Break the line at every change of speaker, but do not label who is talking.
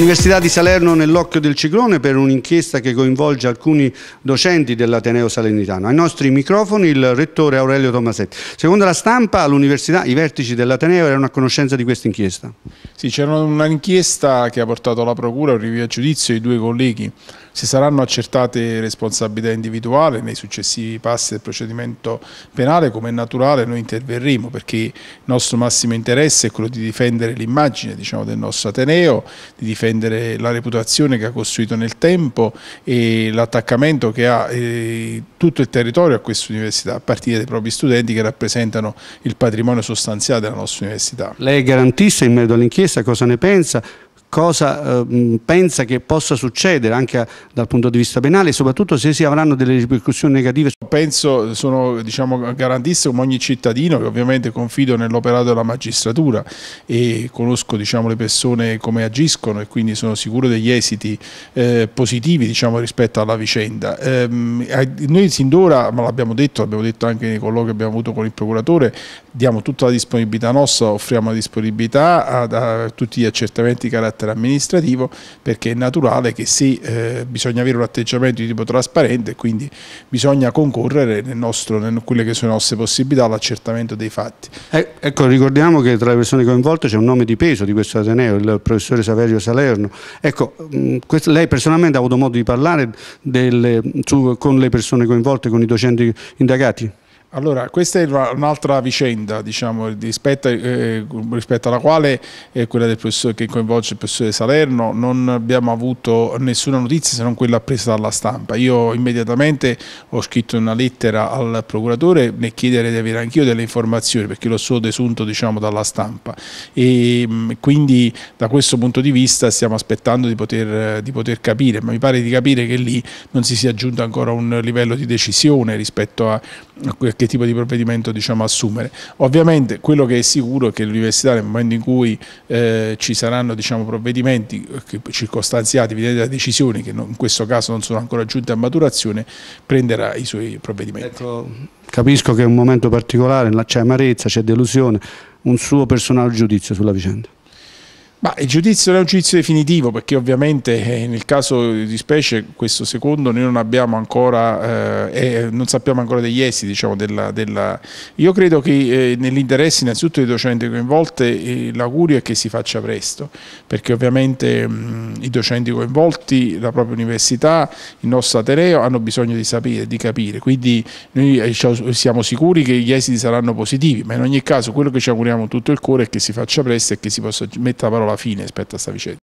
Università di Salerno nell'occhio del ciclone per un'inchiesta che coinvolge alcuni docenti dell'Ateneo Salernitano. Ai nostri microfoni il rettore Aurelio Tomasetti. Secondo la stampa all'università i vertici dell'Ateneo erano a conoscenza di questa inchiesta. Sì, c'era un'inchiesta che ha portato alla procura un rinvio a giudizio i due colleghi
se saranno accertate responsabilità individuali nei successivi passi del procedimento penale, come è naturale, noi interverremo perché il nostro massimo interesse è quello di difendere l'immagine diciamo, del nostro Ateneo, di difendere la reputazione che ha costruito nel tempo e l'attaccamento che ha eh, tutto il territorio a questa università, a partire dai propri studenti che rappresentano il patrimonio sostanziale della nostra università.
Lei è garantista in merito all'inchiesta, cosa ne pensa? cosa eh, pensa che possa succedere anche a, dal punto di vista penale, soprattutto se si avranno delle ripercussioni negative. Penso, sono diciamo,
garantista come ogni cittadino che ovviamente confido nell'operato della magistratura e conosco diciamo, le persone come agiscono e quindi sono sicuro degli esiti eh, positivi diciamo, rispetto alla vicenda. Eh, noi sin d'ora, ma l'abbiamo detto, l'abbiamo detto anche nei colloqui che abbiamo avuto con il procuratore, diamo tutta la disponibilità nostra, offriamo la disponibilità a, a tutti gli accertamenti caratteristici carattere amministrativo perché è naturale che sì, eh, bisogna avere un atteggiamento di tipo trasparente e quindi bisogna concorrere nel nostro, nel, quelle che sono le nostre possibilità all'accertamento dei fatti.
Eh, ecco, ricordiamo che tra le persone coinvolte c'è un nome di peso di questo Ateneo, il professore Saverio Salerno. Ecco, mh, mm, questo, lei personalmente ha avuto modo di parlare delle, su, con le persone coinvolte, con i docenti indagati?
Allora, questa è un'altra vicenda diciamo, rispetto, eh, rispetto, alla quale è eh, quella che coinvolge il professore Salerno non abbiamo avuto nessuna notizia se non quella presa dalla stampa. Io immediatamente ho scritto una lettera al procuratore nel chiedere di avere anch'io delle informazioni perché l'ho solo desunto diciamo, dalla stampa e mm, quindi da questo punto di vista stiamo aspettando di poter, eh, di poter capire, ma mi pare di capire che lì non si sia giunto ancora un livello di decisione rispetto a, a che tipo di provvedimento diciamo, assumere. Ovviamente quello che è sicuro è che l'università nel momento in cui eh, ci saranno diciamo, provvedimenti eh, circostanziati evidenti da decisioni che non, in questo caso non sono ancora giunte a maturazione, prenderà i suoi provvedimenti. Ecco,
capisco che è un momento particolare, c'è amarezza, c'è delusione, un suo personale giudizio sulla vicenda.
Ma il giudizio non è un giudizio definitivo perché ovviamente eh, nel caso di specie questo secondo noi non abbiamo ancora, eh, eh, non sappiamo ancora degli esiti. Diciamo, della, della... Io credo che eh, nell'interesse innanzitutto dei docenti coinvolti eh, l'augurio è che si faccia presto perché ovviamente mh, mm, i docenti coinvolti, la propria università, il nostro ateneo hanno bisogno di sapere, di capire. Quindi noi eh, siamo sicuri che gli esiti saranno positivi ma in ogni caso quello che ci auguriamo tutto il cuore è che si faccia presto e che si possa mettere la parola alla fine aspetta sta vicenda.